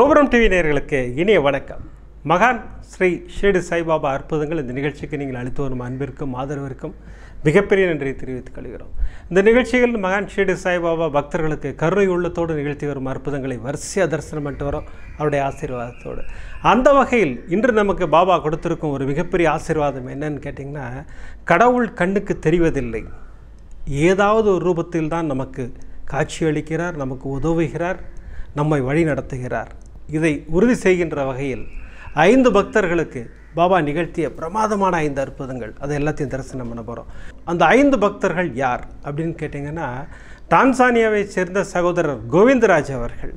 கோபுரம் டிவி நேர்களுக்கு இனிய வணக்கம் மகான் ஸ்ரீ ஷேடு சாய்பாபா அற்புதங்கள் இந்த நிகழ்ச்சிக்கு நீங்கள் அளித்து வரும் அன்பிற்கும் ஆதரவிற்கும் மிகப்பெரிய நன்றியை தெரிவித்துக் கொள்கிறோம் இந்த நிகழ்ச்சிகள் மகான் ஷேடு சாய்பாபா பக்தர்களுக்கு கருணை உள்ளத்தோடு நிகழ்த்தி வரும் அற்புதங்களை வரிசையாக தரிசனம் பண்ணிட்டு வரோம் அவருடைய ஆசீர்வாதத்தோடு அந்த வகையில் இன்று நமக்கு பாபா கொடுத்துருக்கும் ஒரு மிகப்பெரிய ஆசீர்வாதம் என்னன்னு கேட்டிங்கன்னா கடவுள் கண்ணுக்கு தெரிவதில்லை ஏதாவது ஒரு ரூபத்தில் தான் நமக்கு அளிக்கிறார் நமக்கு உதவுகிறார் நம்மை வழி நடத்துகிறார் இதை உறுதி செய்கின்ற வகையில் ஐந்து பக்தர்களுக்கு பாபா நிகழ்த்திய பிரமாதமான ஐந்து அற்புதங்கள் அதை எல்லாத்தையும் தரிசனம் பண்ண போகிறோம் அந்த ஐந்து பக்தர்கள் யார் அப்படின்னு கேட்டிங்கன்னா டான்சானியாவை சேர்ந்த சகோதரர் கோவிந்தராஜ் அவர்கள்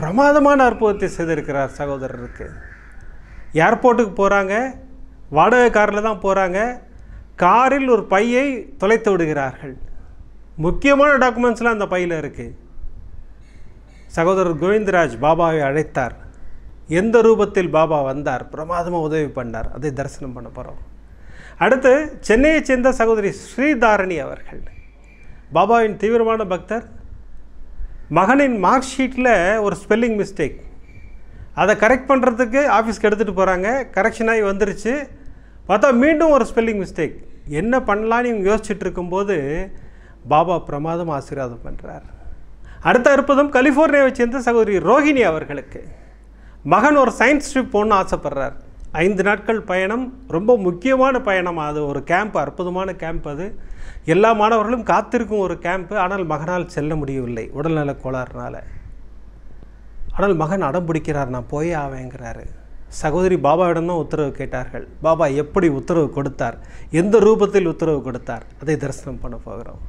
பிரமாதமான அற்புதத்தை செய்திருக்கிறார் சகோதரருக்கு ஏர்போர்ட்டுக்கு போகிறாங்க வாடகை காரில் தான் போகிறாங்க காரில் ஒரு பையை தொலைத்து விடுகிறார்கள் முக்கியமான டாக்குமெண்ட்ஸ்லாம் அந்த பையில் இருக்குது சகோதரர் கோவிந்தராஜ் பாபாவை அழைத்தார் எந்த ரூபத்தில் பாபா வந்தார் பிரமாதமாக உதவி பண்ணார் அதை தரிசனம் பண்ண போகிறோம் அடுத்து சென்னையைச் சேர்ந்த சகோதரி ஸ்ரீதாரணி அவர்கள் பாபாவின் தீவிரமான பக்தர் மகனின் மார்க் ஷீட்டில் ஒரு ஸ்பெல்லிங் மிஸ்டேக் அதை கரெக்ட் பண்ணுறதுக்கு ஆஃபீஸ்க்கு எடுத்துகிட்டு போகிறாங்க கரெக்ஷன் ஆகி வந்துருச்சு பார்த்தா மீண்டும் ஒரு ஸ்பெல்லிங் மிஸ்டேக் என்ன பண்ணலான்னு இவங்க யோசிச்சுட்டு இருக்கும்போது பாபா பிரமாதம் ஆசீர்வாதம் பண்ணுறார் அடுத்த இருப்பதும் கலிஃபோர்னியாவை சேர்ந்த சகோதரி ரோஹிணி அவர்களுக்கு மகன் ஒரு சயின்ஸ் ட்ரிப் போகணும்னு ஆசைப்பட்றார் ஐந்து நாட்கள் பயணம் ரொம்ப முக்கியமான பயணம் அது ஒரு கேம்ப் அற்புதமான கேம்ப் அது எல்லா மாணவர்களும் காத்திருக்கும் ஒரு கேம்ப்பு ஆனால் மகனால் செல்ல முடியவில்லை உடல்நல கோளாறுனால ஆனால் மகன் அடம் பிடிக்கிறார் நான் போயே ஆவேங்கிறாரு சகோதரி பாபாவிடம் தான் உத்தரவு கேட்டார்கள் பாபா எப்படி உத்தரவு கொடுத்தார் எந்த ரூபத்தில் உத்தரவு கொடுத்தார் அதை தரிசனம் பண்ண போகிறோம்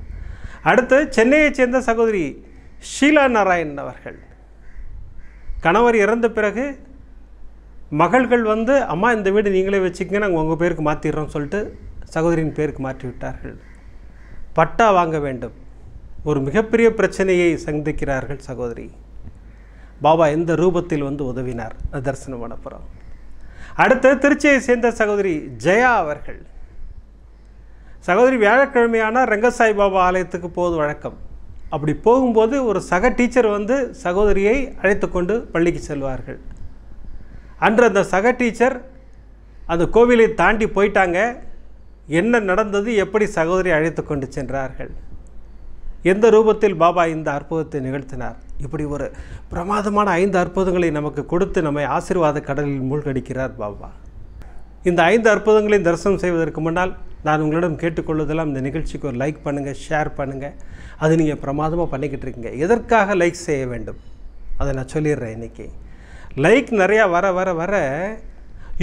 அடுத்து சென்னையைச் சேர்ந்த சகோதரி ஷீலா நாராயண் அவர்கள் கணவர் இறந்த பிறகு மகள்கள் வந்து அம்மா இந்த வீடு நீங்களே வச்சுக்கங்க நாங்கள் உங்கள் பேருக்கு மாற்றிடுறோம் சொல்லிட்டு சகோதரியின் பேருக்கு மாற்றி விட்டார்கள் பட்டா வாங்க வேண்டும் ஒரு மிகப்பெரிய பிரச்சனையை சந்திக்கிறார்கள் சகோதரி பாபா எந்த ரூபத்தில் வந்து உதவினார் தரிசனம் அனுப்புகிறோம் அடுத்து திருச்சியை சேர்ந்த சகோதரி ஜெயா அவர்கள் சகோதரி வியாழக்கிழமையான ரங்கசாய் பாபா ஆலயத்துக்கு போவது வழக்கம் அப்படி போகும்போது ஒரு சக டீச்சர் வந்து சகோதரியை அழைத்து கொண்டு பள்ளிக்கு செல்வார்கள் அன்று அந்த சக டீச்சர் அந்த கோவிலை தாண்டி போயிட்டாங்க என்ன நடந்தது எப்படி சகோதரி அழைத்து கொண்டு சென்றார்கள் எந்த ரூபத்தில் பாபா இந்த அற்புதத்தை நிகழ்த்தினார் இப்படி ஒரு பிரமாதமான ஐந்து அற்புதங்களை நமக்கு கொடுத்து நம்மை ஆசீர்வாத கடலில் மூழ்கடிக்கிறார் பாபா இந்த ஐந்து அற்புதங்களையும் தரிசனம் செய்வதற்கு முன்னால் நான் உங்களிடம் கேட்டுக்கொள்வதெல்லாம் இந்த நிகழ்ச்சிக்கு ஒரு லைக் பண்ணுங்கள் ஷேர் பண்ணுங்கள் அது நீங்கள் பிரமாதமாக பண்ணிக்கிட்டு இருக்கீங்க எதற்காக லைக் செய்ய வேண்டும் அதை நான் சொல்லிடுறேன் இன்றைக்கி லைக் நிறையா வர வர வர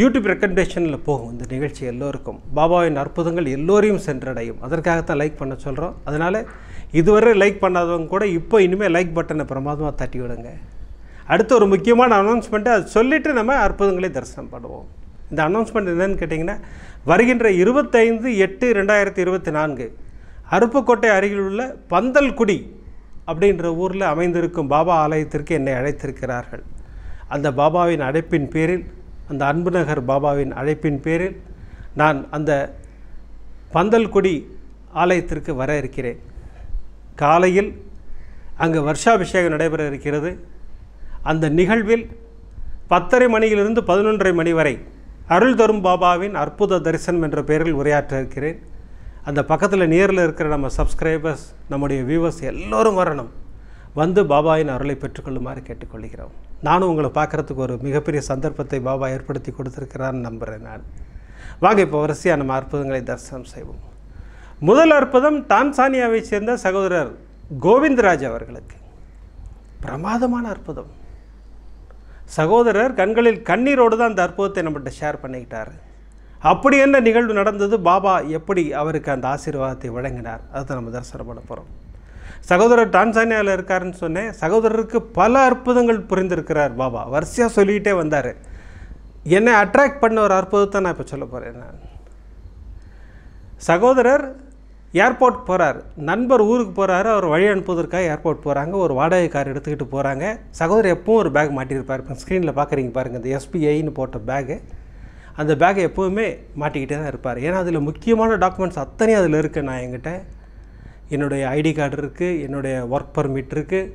யூடியூப் ரெக்கமெண்டேஷனில் போகும் இந்த நிகழ்ச்சி எல்லோருக்கும் பாபாவின் அற்புதங்கள் எல்லோரையும் சென்றடையும் அதற்காகத்தான் லைக் பண்ண சொல்கிறோம் அதனால் இதுவரை லைக் பண்ணாதவங்க கூட இப்போ இனிமேல் லைக் பட்டனை பிரமாதமாக தட்டி விடுங்க அடுத்த ஒரு முக்கியமான அனௌன்ஸ்மெண்ட்டு அதை சொல்லிவிட்டு நம்ம அற்புதங்களை தரிசனம் பண்ணுவோம் இந்த அனௌன்ஸ்மெண்ட் என்னன்னு கேட்டிங்கன்னா வருகின்ற இருபத்தைந்து எட்டு ரெண்டாயிரத்தி இருபத்தி நான்கு அருப்புக்கோட்டை அருகில் உள்ள பந்தல்குடி அப்படின்ற ஊரில் அமைந்திருக்கும் பாபா ஆலயத்திற்கு என்னை அழைத்திருக்கிறார்கள் அந்த பாபாவின் அழைப்பின் பேரில் அந்த அன்புநகர் பாபாவின் அழைப்பின் பேரில் நான் அந்த பந்தல்குடி ஆலயத்திற்கு வர இருக்கிறேன் காலையில் அங்கு வருஷாபிஷேகம் நடைபெற இருக்கிறது அந்த நிகழ்வில் பத்தரை மணியிலிருந்து பதினொன்றரை மணி வரை அருள் தரும் பாபாவின் அற்புத தரிசனம் என்ற பெயரில் உரையாற்ற இருக்கிறேன் அந்த பக்கத்தில் நேரில் இருக்கிற நம்ம சப்ஸ்கிரைபர்ஸ் நம்முடைய வியூவர்ஸ் எல்லோரும் வரணும் வந்து பாபாவின் அருளை பெற்றுக்கொள்ளுமாறு கேட்டுக்கொள்கிறோம் நானும் உங்களை பார்க்குறதுக்கு ஒரு மிகப்பெரிய சந்தர்ப்பத்தை பாபா ஏற்படுத்தி கொடுத்துருக்கிறான்னு நம்புகிறேன் நான் வாங்க இப்போ வரிசையாக நம்ம அற்புதங்களை தரிசனம் செய்வோம் முதல் அற்புதம் டான்சானியாவை சேர்ந்த சகோதரர் கோவிந்தராஜ் அவர்களுக்கு பிரமாதமான அற்புதம் சகோதரர் கண்களில் கண்ணீரோடு தான் அந்த அற்புதத்தை நம்மகிட்ட ஷேர் பண்ணிக்கிட்டார் அப்படி என்ன நிகழ்வு நடந்தது பாபா எப்படி அவருக்கு அந்த ஆசீர்வாதத்தை வழங்கினார் அதை நம்ம தரிசனம் பண்ண போகிறோம் சகோதரர் டான்சானியாவில் இருக்காருன்னு சொன்னேன் சகோதரருக்கு பல அற்புதங்கள் புரிந்திருக்கிறார் பாபா வரிசையாக சொல்லிக்கிட்டே வந்தார் என்னை அட்ராக்ட் பண்ண ஒரு அற்புதத்தை நான் இப்போ சொல்ல போகிறேன் நான் சகோதரர் ஏர்போர்ட் போகிறார் நண்பர் ஊருக்கு போகிறாரு அவர் வழி அனுப்புவதற்காக ஏர்போர்ட் போகிறாங்க ஒரு வாடகை கார் எடுத்துக்கிட்டு போகிறாங்க சகோதரி எப்பவும் ஒரு பேக் மாட்டியிருப்பார் இப்போ ஸ்க்ரீனில் பார்க்குறீங்க பாருங்கள் இந்த எஸ்பிஐன்னு போட்ட பேகு அந்த பேக்கை எப்போவுமே மாட்டிக்கிட்டே தான் இருப்பார் ஏன்னா அதில் முக்கியமான டாக்குமெண்ட்ஸ் அத்தனையும் அதில் இருக்குது நான் என்கிட்ட என்னுடைய ஐடி கார்டு இருக்குது என்னுடைய ஒர்க் பர்மிட் இருக்குது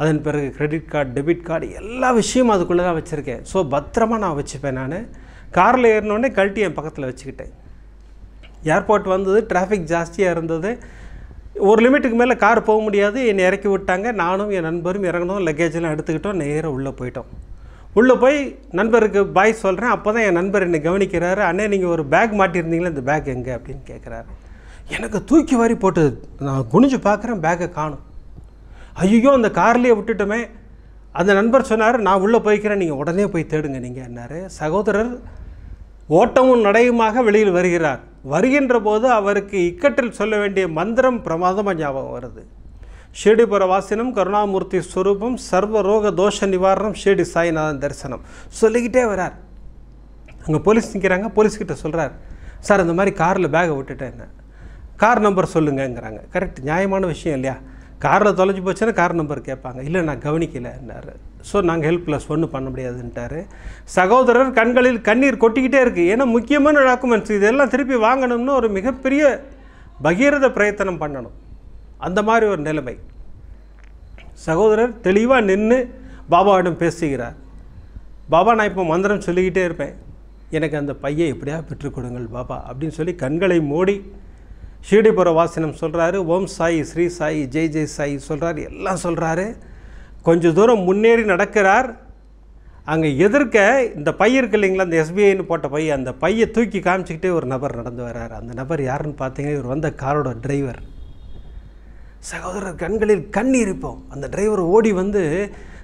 அதன் பிறகு கிரெடிட் கார்டு டெபிட் கார்டு எல்லா விஷயமும் அதுக்குள்ளே தான் வச்சுருக்கேன் ஸோ பத்திரமாக நான் வச்சுப்பேன் நான் காரில் ஏறினோடனே கழட்டி என் பக்கத்தில் வச்சுக்கிட்டேன் ஏர்போர்ட் வந்தது டிராஃபிக் ஜாஸ்தியாக இருந்தது ஒரு லிமிட்டுக்கு மேலே கார் போக முடியாது என்னை இறக்கி விட்டாங்க நானும் என் நண்பரும் இறங்கணும் லக்கேஜெலாம் எடுத்துக்கிட்டோம் நேராக உள்ளே போயிட்டோம் உள்ளே போய் நண்பருக்கு பாய் சொல்கிறேன் அப்போ தான் என் நண்பர் என்னை கவனிக்கிறாரு அண்ணே நீங்கள் ஒரு பேக் மாட்டியிருந்தீங்களே இந்த பேக் எங்கே அப்படின்னு கேட்குறாரு எனக்கு தூக்கி வாரி போட்டு நான் குனிஞ்சு பார்க்குறேன் பேக்கை காணும் ஐயோ அந்த கார்லேயே விட்டுட்டோமே அந்த நண்பர் சொன்னார் நான் உள்ளே போய்க்கிறேன் நீங்கள் உடனே போய் தேடுங்க நீங்கள் என்னார் சகோதரர் ஓட்டமும் நடையுமாக வெளியில் வருகிறார் வருகின்ற போது அவருக்கு இக்கட்டில் சொல்ல வேண்டிய மந்திரம் பிரமாதமாக ஞாபகம் வருது ஷீடி வாசினம் கருணாமூர்த்தி ஸ்வரூபம் சர்வரோக தோஷ நிவாரணம் ஷீடி சாய்நாதன் தரிசனம் சொல்லிக்கிட்டே வரார் அங்கே போலீஸ் நிற்கிறாங்க போலீஸ்கிட்ட சொல்கிறார் சார் இந்த மாதிரி காரில் பேகை விட்டுட்டேன் கார் நம்பர் சொல்லுங்கங்கிறாங்க கரெக்ட் நியாயமான விஷயம் இல்லையா காரில் தொலைஞ்சி போச்சுன்னா கார் நம்பர் கேட்பாங்க இல்லை நான் கவனிக்கலைன்னாரு ஸோ நாங்கள் ஹெல்ப் ப்ளஸ் ஒன்று பண்ண முடியாதுன்ட்டாரு சகோதரர் கண்களில் கண்ணீர் கொட்டிக்கிட்டே இருக்குது ஏன்னா முக்கியமான டாக்குமெண்ட்ஸ் இதெல்லாம் திருப்பி வாங்கணும்னு ஒரு மிகப்பெரிய பகீரத பிரயத்தனம் பண்ணணும் அந்த மாதிரி ஒரு நிலைமை சகோதரர் தெளிவாக நின்று பாபாவிடம் பேசுகிறார் பாபா நான் இப்போ மந்திரம் சொல்லிக்கிட்டே இருப்பேன் எனக்கு அந்த பையை எப்படியா பெற்றுக்கொடுங்கள் பாபா அப்படின்னு சொல்லி கண்களை மூடி ஷீடிபுர வாசனம் சொல்கிறாரு ஓம் சாய் ஸ்ரீ சாய் ஜெய் ஜெய் சாய் சொல்கிறாரு எல்லாம் சொல்கிறாரு கொஞ்சம் தூரம் முன்னேறி நடக்கிறார் அங்கே எதிர்க்க இந்த பை இருக்கு இல்லைங்களா அந்த எஸ்பிஐன்னு போட்ட பைய அந்த பையை தூக்கி காமிச்சிக்கிட்டே ஒரு நபர் நடந்து வர்றார் அந்த நபர் யாருன்னு பார்த்தீங்கன்னா இவர் வந்த காரோட டிரைவர் சகோதரர் கண்களில் கண்ணி இருப்போம் அந்த டிரைவர் ஓடி வந்து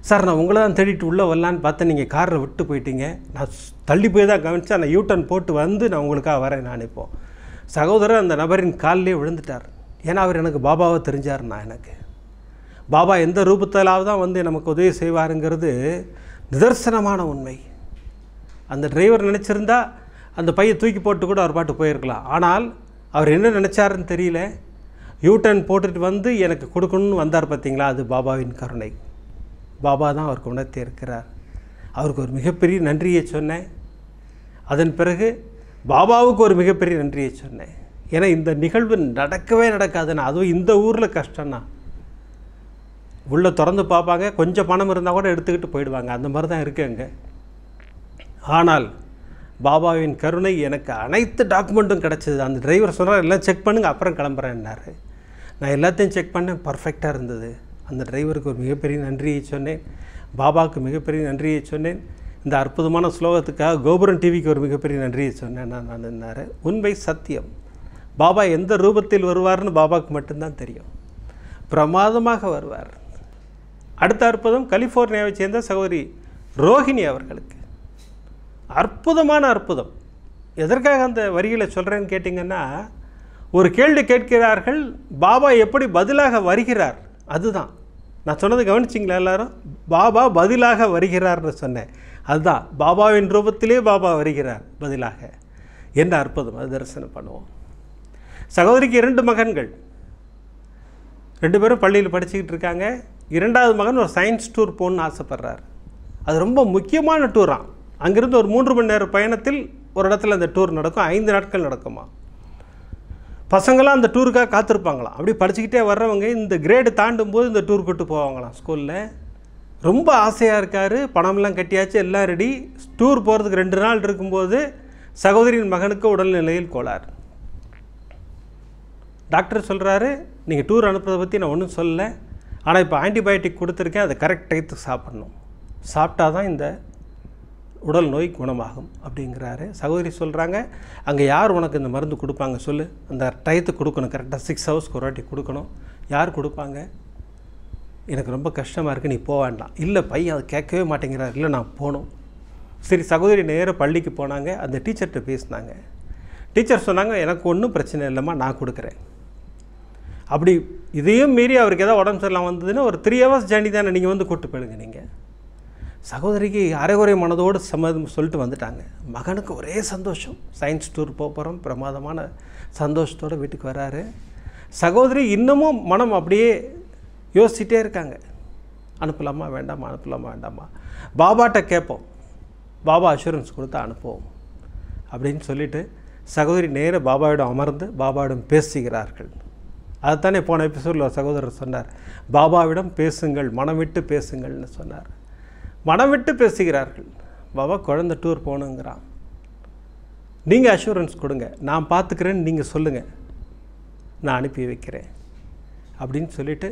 சார் நான் உங்களை தான் தேடிட்டு உள்ளே வரலான்னு பார்த்தேன் நீங்கள் காரில் விட்டு போயிட்டீங்க நான் தள்ளி போய் தான் கவனித்தேன் நான் யூ டர்ன் போட்டு வந்து நான் உங்களுக்காக வரேன் நான் இப்போது சகோதரர் அந்த நபரின் காலிலே விழுந்துட்டார் ஏன்னா அவர் எனக்கு பாபாவை தெரிஞ்சார்ண்ணா எனக்கு பாபா எந்த ரூபத்திலாவது தான் வந்து நமக்கு உதவி செய்வாருங்கிறது நிதர்சனமான உண்மை அந்த டிரைவர் நினச்சிருந்தா அந்த பையை தூக்கி போட்டு கூட அவர் பாட்டு போயிருக்கலாம் ஆனால் அவர் என்ன நினச்சாருன்னு தெரியல யூ டர்ன் போட்டுட்டு வந்து எனக்கு கொடுக்கணும்னு வந்தார் பார்த்தீங்களா அது பாபாவின் கருணை பாபா தான் அவருக்கு உணர்த்தி இருக்கிறார் அவருக்கு ஒரு மிகப்பெரிய நன்றியை சொன்னேன் அதன் பிறகு பாபாவுக்கு ஒரு மிகப்பெரிய நன்றியை சொன்னேன் ஏன்னா இந்த நிகழ்வு நடக்கவே நடக்காதுண்ணா அதுவும் இந்த ஊரில் கஷ்டம்னா உள்ளே திறந்து பார்ப்பாங்க கொஞ்சம் பணம் இருந்தால் கூட எடுத்துக்கிட்டு போயிடுவாங்க அந்த மாதிரி தான் இருக்குங்க ஆனால் பாபாவின் கருணை எனக்கு அனைத்து டாக்குமெண்ட்டும் கிடச்சிது அந்த டிரைவர் சொன்னார் எல்லாம் செக் பண்ணுங்கள் அப்புறம் கிளம்புறேன்னாரு நான் எல்லாத்தையும் செக் பண்ணேன் பர்ஃபெக்டாக இருந்தது அந்த டிரைவருக்கு ஒரு மிகப்பெரிய நன்றியை சொன்னேன் பாபாவுக்கு மிகப்பெரிய நன்றியை சொன்னேன் இந்த அற்புதமான ஸ்லோகத்துக்காக கோபுரம் டிவிக்கு ஒரு மிகப்பெரிய நன்றியை சொன்னேன் நான் நான்னாரு உண்மை சத்தியம் பாபா எந்த ரூபத்தில் வருவார்னு பாபாவுக்கு மட்டும்தான் தெரியும் பிரமாதமாக வருவார் அடுத்த அற்புதம் கலிஃபோர்னியாவை சேர்ந்த சகோதரி ரோஹிணி அவர்களுக்கு அற்புதமான அற்புதம் எதற்காக அந்த வரிகளை சொல்கிறேன்னு கேட்டிங்கன்னா ஒரு கேள்வி கேட்கிறார்கள் பாபா எப்படி பதிலாக வருகிறார் அதுதான் நான் சொன்னது கவனிச்சிங்களா எல்லாரும் பாபா பதிலாக வருகிறார்னு சொன்னேன் அதுதான் பாபாவின் ரூபத்திலே பாபா வருகிறார் பதிலாக என்ன அற்புதம் அது தரிசனம் பண்ணுவோம் சகோதரிக்கு இரண்டு மகன்கள் ரெண்டு பேரும் பள்ளியில் படிச்சுக்கிட்டு இருக்காங்க இரண்டாவது மகன் ஒரு சயின்ஸ் டூர் போகணுன்னு ஆசைப்பட்றாரு அது ரொம்ப முக்கியமான டூராக அங்கிருந்து ஒரு மூன்று மணி நேர பயணத்தில் ஒரு இடத்துல அந்த டூர் நடக்கும் ஐந்து நாட்கள் நடக்குமா பசங்களாம் அந்த டூருக்காக காத்திருப்பாங்களாம் அப்படி படிச்சுக்கிட்டே வர்றவங்க இந்த கிரேடு தாண்டும் போது இந்த டூர் கூட்டு போவாங்களாம் ஸ்கூலில் ரொம்ப ஆசையாக இருக்கார் பணம்லாம் கட்டியாச்சு எல்லாம் ரெடி டூர் போகிறதுக்கு ரெண்டு நாள் இருக்கும்போது சகோதரியின் மகனுக்கு உடல்நிலையில் கோளார் டாக்டர் சொல்கிறாரு நீங்கள் டூர் அனுப்புறதை பற்றி நான் ஒன்றும் சொல்லலை ஆனால் இப்போ ஆன்டிபயோட்டிக் கொடுத்துருக்கேன் அதை கரெக்ட் டயத்துக்கு சாப்பிட்ணும் சாப்பிட்டா தான் இந்த உடல் நோய் குணமாகும் அப்படிங்கிறாரு சகோதரி சொல்கிறாங்க அங்கே யார் உனக்கு இந்த மருந்து கொடுப்பாங்க சொல்லு அந்த டயத்துக்கு கொடுக்கணும் கரெக்டாக சிக்ஸ் ஹவர்ஸ்க்கு ஒரு வாட்டி கொடுக்கணும் யார் கொடுப்பாங்க எனக்கு ரொம்ப கஷ்டமாக இருக்குது நீ போக வேண்டாம் இல்லை பையன் அதை கேட்கவே மாட்டேங்கிறார் இல்லை நான் போகணும் சரி சகோதரி நேராக பள்ளிக்கு போனாங்க அந்த டீச்சர்கிட்ட பேசினாங்க டீச்சர் சொன்னாங்க எனக்கு ஒன்றும் பிரச்சனை இல்லைம்மா நான் கொடுக்குறேன் அப்படி இதையும் மீறி அவருக்கு எதாவது உடம்பு சரியில்லாமல் வந்ததுன்னா ஒரு த்ரீ ஹவர்ஸ் ஜேர்னி தானே நீங்கள் வந்து கூப்பிட்டு போயிடுங்க நீங்கள் சகோதரிக்கு அரைகுறை மனதோடு சம்மதம் சொல்லிட்டு வந்துட்டாங்க மகனுக்கு ஒரே சந்தோஷம் சயின்ஸ் டூர் போக போகிறோம் பிரமாதமான சந்தோஷத்தோடு வீட்டுக்கு வராரு சகோதரி இன்னமும் மனம் அப்படியே யோசிச்சிட்டே இருக்காங்க அனுப்பலாமா வேண்டாமா அனுப்பலாமா வேண்டாமா பாபாட்ட கேட்போம் பாபா அஷூரன்ஸ் கொடுத்து அனுப்புவோம் அப்படின்னு சொல்லிவிட்டு சகோதரி நேர பாபாவிடம் அமர்ந்து பாபாவிடம் பேசுகிறார்கள் அதுதானே போன எபிசோடில் ஒரு சகோதரர் சொன்னார் பாபாவிடம் பேசுங்கள் மனம் விட்டு பேசுங்கள்னு சொன்னார் மனம் விட்டு பேசுகிறார்கள் பாபா குழந்த டூர் போகணுங்கிறான் நீங்கள் அஷூரன்ஸ் கொடுங்க நான் பார்த்துக்கிறேன்னு நீங்கள் சொல்லுங்கள் நான் அனுப்பி வைக்கிறேன் அப்படின்னு சொல்லிவிட்டு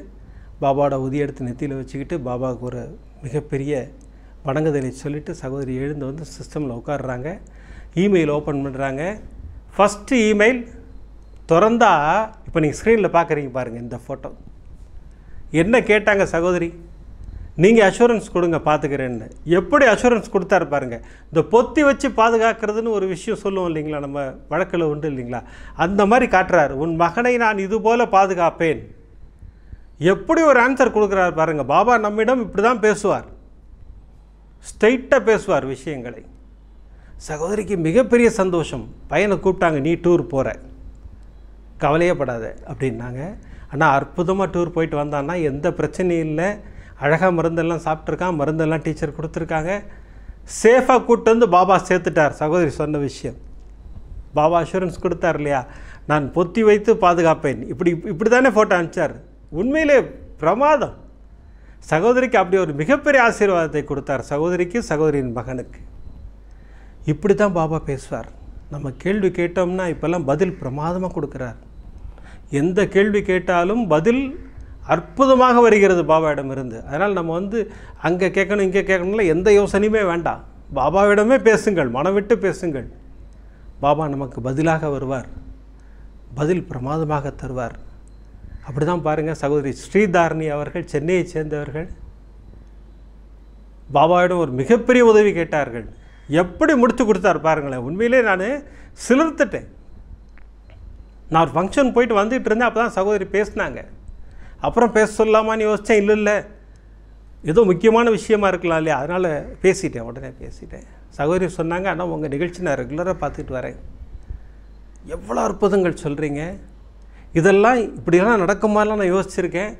பாபாவோட எடுத்து நெத்தியில் வச்சுக்கிட்டு பாபாவுக்கு ஒரு மிகப்பெரிய வணங்குதலை சொல்லிவிட்டு சகோதரி எழுந்து வந்து சிஸ்டமில் உட்காடுறாங்க இமெயில் ஓப்பன் பண்ணுறாங்க ஃபஸ்ட்டு இமெயில் திறந்தா இப்போ நீங்கள் ஸ்க்ரீனில் பார்க்குறீங்க பாருங்கள் இந்த ஃபோட்டோ என்ன கேட்டாங்க சகோதரி நீங்கள் அஷூரன்ஸ் கொடுங்க பார்த்துக்கிறேன்னு எப்படி அஷூரன்ஸ் கொடுத்தா இருப்பாருங்க இந்த பொத்தி வச்சு பாதுகாக்கிறதுன்னு ஒரு விஷயம் சொல்லுவோம் இல்லைங்களா நம்ம வழக்கில் உண்டு இல்லைங்களா அந்த மாதிரி காட்டுறாரு உன் மகனை நான் இதுபோல் பாதுகாப்பேன் எப்படி ஒரு ஆன்சர் கொடுக்குறாரு பாருங்கள் பாபா நம்மிடம் இப்படி தான் பேசுவார் ஸ்ட்ரெயிட்டாக பேசுவார் விஷயங்களை சகோதரிக்கு மிகப்பெரிய சந்தோஷம் பையனை கூப்பிட்டாங்க நீ டூர் போகிற கவலையப்படாத அப்படின்னாங்க ஆனால் அற்புதமாக டூர் போயிட்டு வந்தான்னா எந்த பிரச்சனையும் இல்லை அழகாக மருந்தெல்லாம் சாப்பிட்ருக்கான் மருந்தெல்லாம் டீச்சர் கொடுத்துருக்காங்க சேஃபாக கூப்பிட்டு வந்து பாபா சேர்த்துட்டார் சகோதரி சொன்ன விஷயம் பாபா அஷூரன்ஸ் கொடுத்தார் இல்லையா நான் பொத்தி வைத்து பாதுகாப்பேன் இப்படி இப்படி தானே ஃபோட்டோ அனுப்பிச்சார் உண்மையிலே பிரமாதம் சகோதரிக்கு அப்படி ஒரு மிகப்பெரிய ஆசீர்வாதத்தை கொடுத்தார் சகோதரிக்கு சகோதரியின் மகனுக்கு இப்படி தான் பாபா பேசுவார் நம்ம கேள்வி கேட்டோம்னா இப்போல்லாம் பதில் பிரமாதமாக கொடுக்குறார் எந்த கேள்வி கேட்டாலும் பதில் அற்புதமாக வருகிறது பாபாவிடம் இருந்து அதனால் நம்ம வந்து அங்கே கேட்கணும் இங்கே கேட்கணும்ல எந்த யோசனையுமே வேண்டாம் பாபாவிடமே பேசுங்கள் மனம் விட்டு பேசுங்கள் பாபா நமக்கு பதிலாக வருவார் பதில் பிரமாதமாக தருவார் அப்படி தான் பாருங்கள் சகோதரி ஸ்ரீதாரணி அவர்கள் சென்னையை சேர்ந்தவர்கள் பாபாவிடம் ஒரு மிகப்பெரிய உதவி கேட்டார்கள் எப்படி முடித்து கொடுத்தார் பாருங்களேன் உண்மையிலே நான் சிலிர்த்துட்டேன் நான் ஒரு ஃபங்க்ஷன் போயிட்டு வந்துகிட்டு இருந்தேன் அப்போ தான் சகோதரி பேசினாங்க அப்புறம் பேச நீ யோசித்தேன் இல்லை இல்லை ஏதோ முக்கியமான விஷயமா இருக்கலாம் இல்லையா அதனால் பேசிட்டேன் உடனே பேசிட்டேன் சகோதரி சொன்னாங்க ஆனால் உங்கள் நிகழ்ச்சி நான் ரெகுலராக பார்த்துட்டு வரேன் எவ்வளோ அற்புதங்கள் சொல்கிறீங்க இதெல்லாம் இப்படிலாம் நடக்குமாலாம் நான் யோசிச்சிருக்கேன்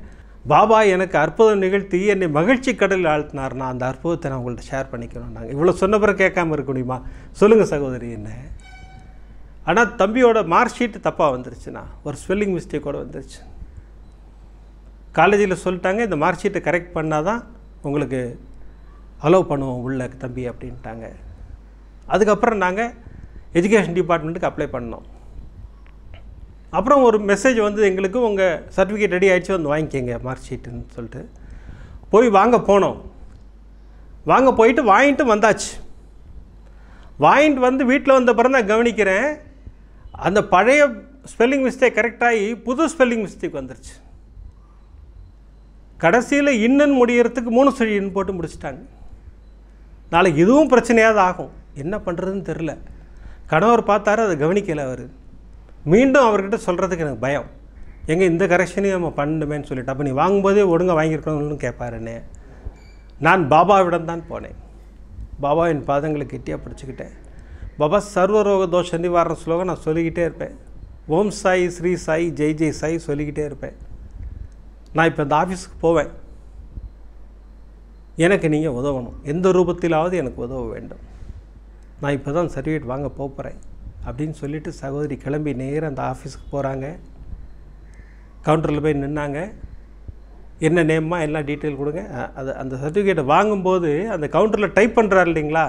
பாபா எனக்கு அற்புதம் நிகழ்த்தி என்னை மகிழ்ச்சி கடலில் ஆழ்த்தினார் நான் அந்த அற்புதத்தை நான் உங்கள்கிட்ட ஷேர் பண்ணிக்கணும் நாங்கள் இவ்வளோ சொன்ன பிறகு கேட்காம இருக்க முடியுமா சொல்லுங்கள் சகோதரி என்ன ஆனால் தம்பியோட மார்க் ஷீட்டு தப்பாக வந்துருச்சுண்ணா ஒரு ஸ்பெல்லிங் மிஸ்டேக்கோடு வந்துருச்சு காலேஜில் சொல்லிட்டாங்க இந்த மார்க் ஷீட்டை கரெக்ட் பண்ணால் தான் உங்களுக்கு அலோவ் பண்ணுவோம் உள்ள தம்பி அப்படின்ட்டாங்க அதுக்கப்புறம் நாங்கள் எஜுகேஷன் டிபார்ட்மெண்ட்டுக்கு அப்ளை பண்ணோம் அப்புறம் ஒரு மெசேஜ் வந்து எங்களுக்கு உங்கள் சர்டிஃபிகேட் ரெடி ஆகிடுச்சு வந்து வாங்கிக்கோங்க மார்க் ஷீட்டுன்னு சொல்லிட்டு போய் வாங்க போனோம் வாங்க போயிட்டு வாங்கிட்டு வந்தாச்சு வாங்கிட்டு வந்து வீட்டில் வந்த பிறந்த நான் கவனிக்கிறேன் அந்த பழைய ஸ்பெல்லிங் மிஸ்டேக் கரெக்டாகி புது ஸ்பெல்லிங் மிஸ்டேக் வந்துருச்சு கடைசியில் இன்னன் முடிகிறதுக்கு மூணு சொல்லின்னு போட்டு முடிச்சிட்டாங்க நாளைக்கு இதுவும் பிரச்சனையாக ஆகும் என்ன பண்ணுறதுன்னு தெரில கணவர் பார்த்தாரு அதை கவனிக்கலை அவர் மீண்டும் அவர்கிட்ட சொல்கிறதுக்கு எனக்கு பயம் எங்கே இந்த கரெக்ஷனையும் நம்ம பண்ணணுமேன்னு சொல்லிட்டு அப்போ நீ வாங்கும்போதே ஒழுங்காக வாங்கியிருக்கணும்னு கேட்பாருன்னு நான் பாபாவிடம் தான் போனேன் பாபா என் பாதங்களை கெட்டியாக பிடிச்சிக்கிட்டேன் பாபா சர்வரோக தோஷ நிவாரண ஸ்லோகம் நான் சொல்லிக்கிட்டே இருப்பேன் ஓம் சாய் ஸ்ரீ சாய் ஜெய் ஜெய் சாய் சொல்லிக்கிட்டே இருப்பேன் நான் இப்போ இந்த ஆஃபீஸுக்கு போவேன் எனக்கு நீங்கள் உதவணும் எந்த ரூபத்திலாவது எனக்கு உதவ வேண்டும் நான் இப்போ தான் சர்டிஃபிகேட் வாங்க போகிறேன் அப்படின்னு சொல்லிவிட்டு சகோதரி கிளம்பி நேராக அந்த ஆஃபீஸுக்கு போகிறாங்க கவுண்டரில் போய் நின்னாங்க என்ன நேம்மா எல்லாம் டீட்டெயில் கொடுங்க அது அந்த சர்டிஃபிகேட்டை வாங்கும்போது அந்த கவுண்டரில் டைப் பண்ணுறாரு இல்லைங்களா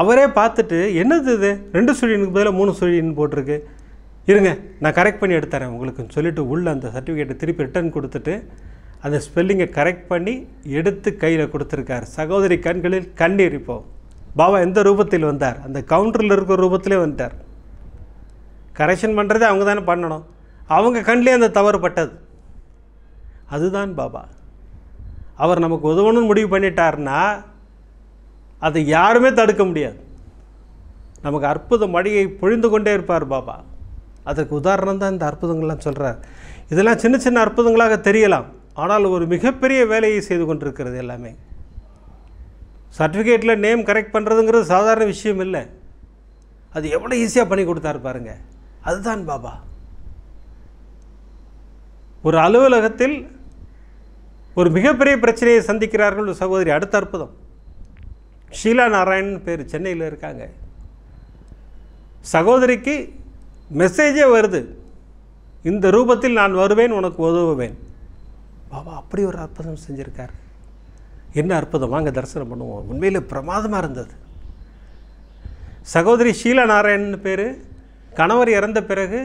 அவரே பார்த்துட்டு என்னது இது ரெண்டு சுழியனுக்கு பதிலாக மூணு சுழியின்னு போட்டிருக்கு இருங்க நான் கரெக்ட் பண்ணி எடுத்துறேன் உங்களுக்குன்னு சொல்லிவிட்டு உள்ளே அந்த சர்டிஃபிகேட்டை திருப்பி ரிட்டர்ன் கொடுத்துட்டு அந்த ஸ்பெல்லிங்கை கரெக்ட் பண்ணி எடுத்து கையில் கொடுத்துருக்காரு சகோதரி கண்களில் கண்ணீர் இப்போது பாபா எந்த ரூபத்தில் வந்தார் அந்த கவுண்டரில் இருக்கிற ரூபத்திலே வந்துட்டார் கரெக்ஷன் பண்ணுறதே அவங்க தானே பண்ணணும் அவங்க கண்ணிலே அந்த தவறு பட்டது அதுதான் பாபா அவர் நமக்கு உதவணும்னு முடிவு பண்ணிட்டார்னா அதை யாருமே தடுக்க முடியாது நமக்கு அற்புத மழையை பொழிந்து கொண்டே இருப்பார் பாபா அதற்கு உதாரணம் தான் இந்த அற்புதங்கள்லாம் சொல்கிறார் இதெல்லாம் சின்ன சின்ன அற்புதங்களாக தெரியலாம் ஆனால் ஒரு மிகப்பெரிய வேலையை செய்து கொண்டிருக்கிறது எல்லாமே சர்டிஃபிகேட்டில் நேம் கரெக்ட் பண்ணுறதுங்கிறது சாதாரண விஷயம் இல்லை அது எவ்வளோ ஈஸியாக பண்ணி கொடுத்தாரு பாருங்க அதுதான் பாபா ஒரு அலுவலகத்தில் ஒரு மிகப்பெரிய பிரச்சனையை சந்திக்கிறார்கள் ஒரு சகோதரி அடுத்த அற்புதம் ஷீலா நாராயணன் பேர் சென்னையில் இருக்காங்க சகோதரிக்கு மெசேஜே வருது இந்த ரூபத்தில் நான் வருவேன் உனக்கு உதவுவேன் பாபா அப்படி ஒரு அற்புதம் செஞ்சுருக்காரு என்ன அற்புதம் வாங்க தரிசனம் பண்ணுவோம் உண்மையில் பிரமாதமாக இருந்தது சகோதரி ஷீலா நாராயணன் பேர் கணவர் இறந்த பிறகு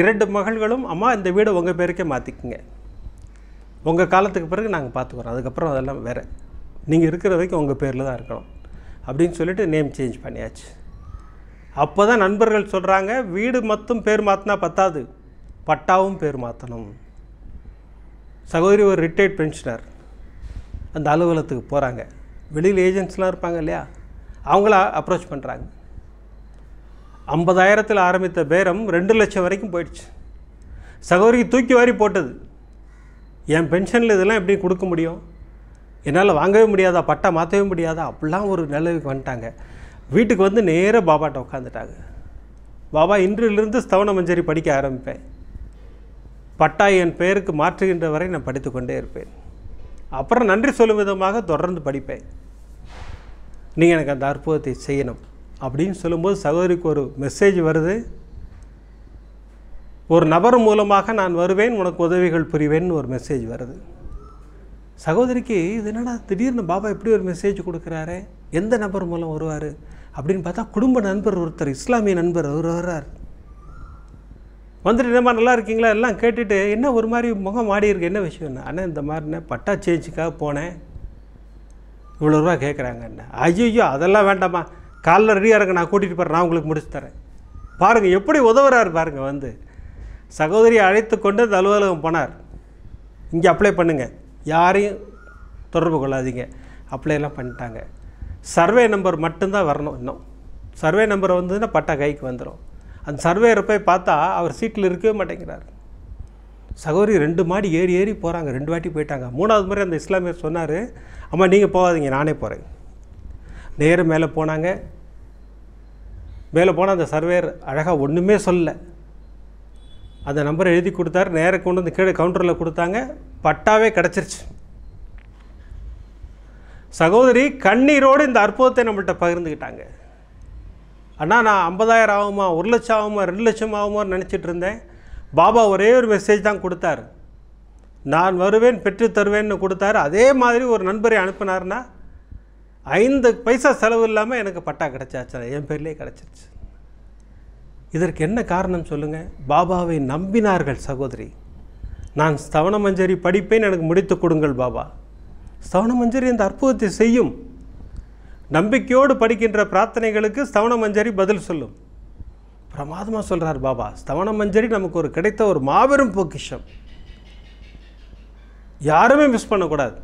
இரண்டு மகள்களும் அம்மா இந்த வீடை உங்கள் பேருக்கே மாற்றிக்குங்க உங்கள் காலத்துக்கு பிறகு நாங்கள் பார்த்துக்குறோம் அதுக்கப்புறம் அதெல்லாம் வேறு நீங்கள் இருக்கிற வரைக்கும் உங்கள் பேரில் தான் இருக்கணும் அப்படின்னு சொல்லிட்டு நேம் சேஞ்ச் பண்ணியாச்சு அப்போ தான் நண்பர்கள் சொல்கிறாங்க வீடு மொத்தம் பேர் மாற்றினா பத்தாது பட்டாவும் பேர் மாற்றணும் சகோதரி ஒரு ரிட்டையர்ட் பென்ஷனர் அந்த அலுவலகத்துக்கு போகிறாங்க வெளியில் ஏஜென்ட்ஸ்லாம் இருப்பாங்க இல்லையா அவங்கள அப்ரோச் பண்ணுறாங்க ஐம்பதாயிரத்தில் ஆரம்பித்த பேரம் ரெண்டு லட்சம் வரைக்கும் போயிடுச்சு சகோதரிக்கு தூக்கி வாரி போட்டது என் பென்ஷனில் இதெல்லாம் எப்படி கொடுக்க முடியும் என்னால் வாங்கவே முடியாதா பட்டா மாற்றவே முடியாதா அப்படிலாம் ஒரு நிலவுக்கு வந்துட்டாங்க வீட்டுக்கு வந்து நேராக பாபாட்ட உட்காந்துட்டாங்க பாபா இன்றிலிருந்து ஸ்தவன மஞ்சரி படிக்க ஆரம்பிப்பேன் பட்டா என் பெயருக்கு மாற்றுகின்ற வரை நான் படித்துக்கொண்டே இருப்பேன் அப்புறம் நன்றி சொல்லும் விதமாக தொடர்ந்து படிப்பேன் நீங்கள் எனக்கு அந்த அற்புதத்தை செய்யணும் அப்படின்னு சொல்லும்போது சகோதரிக்கு ஒரு மெசேஜ் வருது ஒரு நபர் மூலமாக நான் வருவேன் உனக்கு உதவிகள் புரிவேன்னு ஒரு மெசேஜ் வருது சகோதரிக்கு இது என்னடா திடீர்னு பாபா எப்படி ஒரு மெசேஜ் கொடுக்குறாரு எந்த நபர் மூலம் வருவார் அப்படின்னு பார்த்தா குடும்ப நண்பர் ஒருத்தர் இஸ்லாமிய நண்பர் அவர் வர்றார் வந்துட்டு என்னம்மா நல்லா இருக்கீங்களா எல்லாம் கேட்டுட்டு என்ன ஒரு மாதிரி முகம் மாடி இருக்கு என்ன விஷயம்னு ஆனால் இந்த மாதிரிண்ணே பட்டா சேஞ்சுக்காக போனேன் இவ்வளோ ரூபா கேட்குறாங்க அண்ணன் ஐயோ அதெல்லாம் வேண்டாம்மா காலைல ரெடியாக இருக்க நான் கூட்டிகிட்டு போகிறேன் நான் உங்களுக்கு முடிச்சு தரேன் பாருங்கள் எப்படி உதவுறாரு பாருங்கள் வந்து சகோதரியை அழைத்து கொண்டு அந்த அலுவலகம் போனார் இங்கே அப்ளை பண்ணுங்கள் யாரையும் தொடர்பு கொள்ளாதீங்க அப்ளைலாம் பண்ணிட்டாங்க சர்வே நம்பர் மட்டும்தான் வரணும் இன்னும் சர்வே நம்பர் வந்ததுன்னா பட்டா கைக்கு வந்துடும் அந்த சர்வேயரை போய் பார்த்தா அவர் சீட்டில் இருக்கவே மாட்டேங்கிறார் சகோதரி ரெண்டு மாடி ஏறி ஏறி போகிறாங்க ரெண்டு வாட்டி போயிட்டாங்க மூணாவது முறை அந்த இஸ்லாமியர் சொன்னார் அம்மா நீங்கள் போகாதீங்க நானே போகிறேன் நேரம் மேலே போனாங்க மேலே போனால் அந்த சர்வேயர் அழகாக ஒன்றுமே சொல்லலை அந்த நம்பரை எழுதி கொடுத்தாரு நேராக கொண்டு வந்து கீழே கவுண்டரில் கொடுத்தாங்க பட்டாவே கிடச்சிருச்சு சகோதரி கண்ணீரோடு இந்த அற்புதத்தை நம்மள்கிட்ட பகிர்ந்துக்கிட்டாங்க அண்ணா நான் ஐம்பதாயிரம் ஆகுமா ஒரு லட்சம் ஆகுமா ரெண்டு லட்சம் ஆகுமான்னு நினச்சிட்டு இருந்தேன் பாபா ஒரே ஒரு மெசேஜ் தான் கொடுத்தார் நான் வருவேன் பெற்று தருவேன்னு கொடுத்தாரு அதே மாதிரி ஒரு நண்பரை அனுப்பினார்னா ஐந்து பைசா செலவு இல்லாமல் எனக்கு பட்டா கிடச்சாச்சு என் பேர்லேயே கிடச்சிருச்சு இதற்கு என்ன காரணம் சொல்லுங்கள் பாபாவை நம்பினார்கள் சகோதரி நான் ஸ்தவன மஞ்சரி படிப்பேன் எனக்கு முடித்து கொடுங்கள் பாபா ஸ்தவன மஞ்சரி இந்த அற்புதத்தை செய்யும் நம்பிக்கையோடு படிக்கின்ற பிரார்த்தனைகளுக்கு ஸ்தவண மஞ்சரி பதில் சொல்லும் பிரமாதமாக சொல்கிறார் பாபா ஸ்தவண மஞ்சரி நமக்கு ஒரு கிடைத்த ஒரு மாபெரும் பொக்கிஷம் யாருமே மிஸ் பண்ணக்கூடாது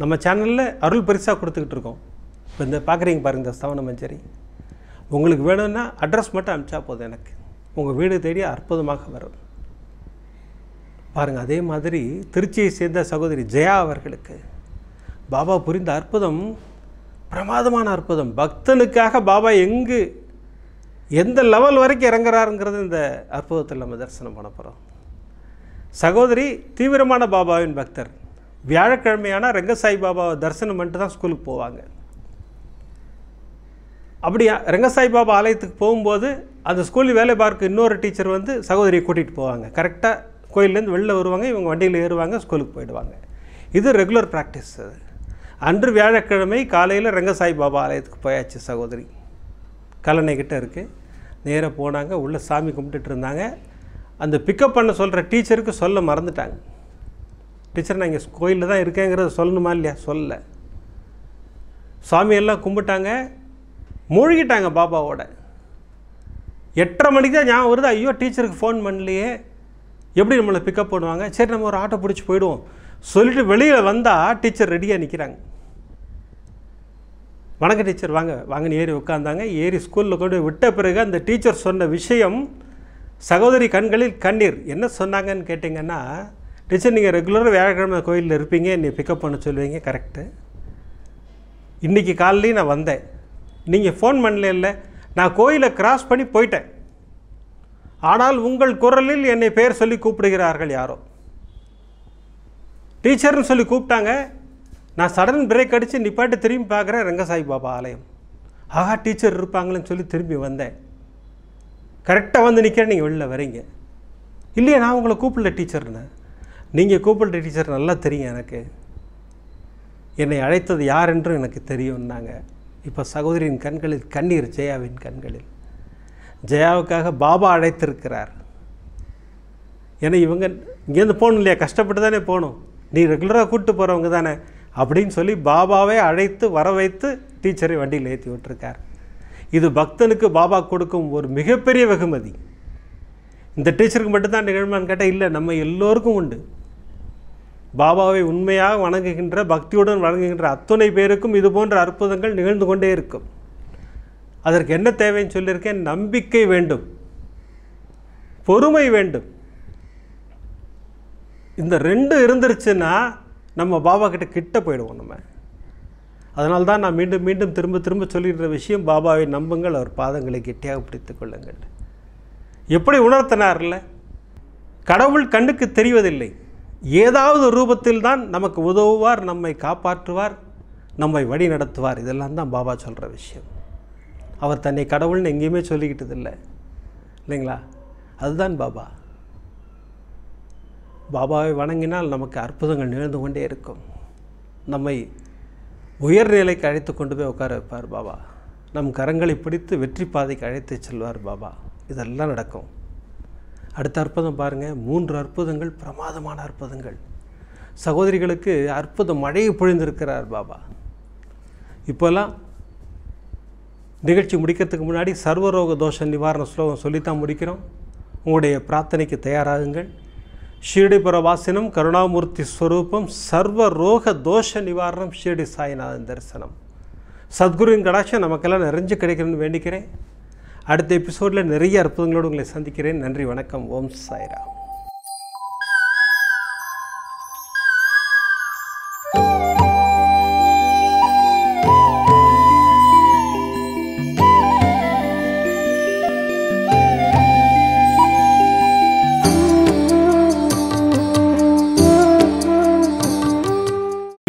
நம்ம சேனலில் அருள் பரிசாக கொடுத்துக்கிட்டு இருக்கோம் இப்போ இந்த பார்க்குறீங்க பாருங்க இந்த ஸ்தவன மஞ்சரி உங்களுக்கு வேணும்னா அட்ரஸ் மட்டும் அனுப்பிச்சா போதும் எனக்கு உங்கள் வீடு தேடி அற்புதமாக வரும் பாருங்கள் அதே மாதிரி திருச்சியை சேர்ந்த சகோதரி ஜெயா அவர்களுக்கு பாபா புரிந்த அற்புதம் பிரமாதமான அற்புதம் பக்தனுக்காக பாபா எங்கு எந்த லெவல் வரைக்கும் இறங்குறாருங்கிறது இந்த அற்புதத்தில் நம்ம தரிசனம் பண்ண போகிறோம் சகோதரி தீவிரமான பாபாவின் பக்தர் வியாழக்கிழமையான ரங்கசாய் பாபாவை தரிசனம் பண்ணிட்டு தான் ஸ்கூலுக்கு போவாங்க அப்படியா ரெங்கசாய் பாபா ஆலயத்துக்கு போகும்போது அந்த ஸ்கூலில் வேலை பார்க்க இன்னொரு டீச்சர் வந்து சகோதரியை கூட்டிகிட்டு போவாங்க கரெக்டாக கோயிலேருந்து வெளில வருவாங்க இவங்க வண்டியில் ஏறுவாங்க ஸ்கூலுக்கு போயிடுவாங்க இது ரெகுலர் ப்ராக்டிஸ் அது அன்று வியாழக்கிழமை காலையில் ரங்கசாய் பாபா ஆலயத்துக்கு போயாச்சு சகோதரி கல்லணைக்கிட்ட இருக்குது நேராக போனாங்க உள்ளே சாமி கும்பிட்டுட்டு இருந்தாங்க அந்த பிக்கப் பண்ண சொல்கிற டீச்சருக்கு சொல்ல மறந்துட்டாங்க டீச்சர் நான் இங்கே கோயிலில் தான் இருக்கேங்கிறத சொல்லணுமா இல்லையா சொல்லலை சாமியெல்லாம் கும்பிட்டாங்க மூழ்கிட்டாங்க பாபாவோட எட்டரை மணிக்கு தான் ஞாபகம் வருது ஐயோ டீச்சருக்கு ஃபோன் பண்ணலையே எப்படி நம்மளை பிக்கப் பண்ணுவாங்க சரி நம்ம ஒரு ஆட்டோ பிடிச்சி போயிடுவோம் சொல்லிட்டு வெளியில் வந்தால் டீச்சர் ரெடியாக நிற்கிறாங்க வணக்கம் டீச்சர் வாங்க வாங்கன்னு ஏறி உட்காந்தாங்க ஏறி ஸ்கூலில் கொண்டு விட்ட பிறகு அந்த டீச்சர் சொன்ன விஷயம் சகோதரி கண்களில் கண்ணீர் என்ன சொன்னாங்கன்னு கேட்டிங்கன்னா டீச்சர் நீங்கள் ரெகுலராக வியாழக்கிழமை கோயிலில் இருப்பீங்க என்னை பிக்கப் பண்ண சொல்லுவீங்க கரெக்டு இன்றைக்கி காலையிலையும் நான் வந்தேன் நீங்கள் ஃபோன் பண்ணல இல்லை நான் கோயிலை கிராஸ் பண்ணி போயிட்டேன் ஆனால் உங்கள் குரலில் என்னை பெயர் சொல்லி கூப்பிடுகிறார்கள் யாரோ டீச்சர்னு சொல்லி கூப்பிட்டாங்க நான் சடன் பிரேக் அடித்து நிப்பாட்டு திரும்பி பார்க்குறேன் ரங்கசாய் பாபா ஆலயம் ஆஹா டீச்சர் இருப்பாங்களேன்னு சொல்லி திரும்பி வந்தேன் கரெக்டாக வந்து நிற்கிறேன் நீங்கள் வெளில வரீங்க இல்லையே நான் உங்களை கூப்பிடல டீச்சர்னு நீங்கள் கூப்பிடல டீச்சர் நல்லா தெரியும் எனக்கு என்னை அழைத்தது யார் என்றும் எனக்கு தெரியும்னாங்க இப்போ சகோதரியின் கண்களில் கண்ணீர் ஜெயாவின் கண்களில் ஜெயாவுக்காக பாபா அழைத்திருக்கிறார் ஏன்னா இவங்க இங்கேருந்து போகணும் இல்லையா கஷ்டப்பட்டு தானே போகணும் நீ ரெகுலராக கூப்பிட்டு போகிறவங்க தானே அப்படின்னு சொல்லி பாபாவை அழைத்து வர வைத்து டீச்சரை வண்டியில் ஏற்றி விட்டுருக்கார் இது பக்தனுக்கு பாபா கொடுக்கும் ஒரு மிகப்பெரிய வெகுமதி இந்த டீச்சருக்கு மட்டும்தான் நிகழ்மான்னு கேட்டால் இல்லை நம்ம எல்லோருக்கும் உண்டு பாபாவை உண்மையாக வணங்குகின்ற பக்தியுடன் வணங்குகின்ற அத்துணை பேருக்கும் இது போன்ற அற்புதங்கள் நிகழ்ந்து கொண்டே இருக்கும் அதற்கு என்ன தேவைன்னு சொல்லியிருக்கேன் நம்பிக்கை வேண்டும் பொறுமை வேண்டும் இந்த ரெண்டு இருந்துருச்சுன்னா நம்ம பாபா கிட்ட கிட்ட போயிடுவோம் நம்ம அதனால்தான் தான் நான் மீண்டும் மீண்டும் திரும்ப திரும்ப சொல்லிடுற விஷயம் பாபாவை நம்புங்கள் அவர் பாதங்களை கெட்டியாக பிடித்து கொள்ளுங்கள் எப்படி உணர்த்தினார்ல கடவுள் கண்ணுக்கு தெரிவதில்லை ஏதாவது ரூபத்தில் தான் நமக்கு உதவுவார் நம்மை காப்பாற்றுவார் நம்மை வழி நடத்துவார் இதெல்லாம் தான் பாபா சொல்கிற விஷயம் அவர் தன்னை கடவுள்னு எங்கேயுமே சொல்லிக்கிட்டதில்லை இல்லைங்களா அதுதான் பாபா பாபாவை வணங்கினால் நமக்கு அற்புதங்கள் நிகழ்ந்து கொண்டே இருக்கும் நம்மை உயர்நிலைக்கு அழைத்து கொண்டு போய் உட்கார வைப்பார் பாபா நம் கரங்களை பிடித்து வெற்றி பாதைக்கு அழைத்து செல்வார் பாபா இதெல்லாம் நடக்கும் அடுத்த அற்புதம் பாருங்கள் மூன்று அற்புதங்கள் பிரமாதமான அற்புதங்கள் சகோதரிகளுக்கு அற்புத மழையை பொழிந்திருக்கிறார் பாபா இப்போல்லாம் நிகழ்ச்சி முடிக்கிறதுக்கு முன்னாடி சர்வரோக தோஷ நிவாரண ஸ்லோகம் சொல்லித்தான் முடிக்கிறோம் உங்களுடைய பிரார்த்தனைக்கு தயாராகுங்கள் షిరిడి పురవాసినం కరుణామూర్తి சர்வ சர்வரோக தோஷ நிவாரணம் ஷிரடி சாய்நாதன் தரிசனம் சத்குருவின் கடாட்சம் நமக்கெல்லாம் நிறைஞ்சு கிடைக்கணும்னு வேண்டிக்கிறேன் அடுத்த எபிசோடில் நிறைய அற்புதங்களோடு உங்களை சந்திக்கிறேன் நன்றி வணக்கம் ஓம் சாய்ராம்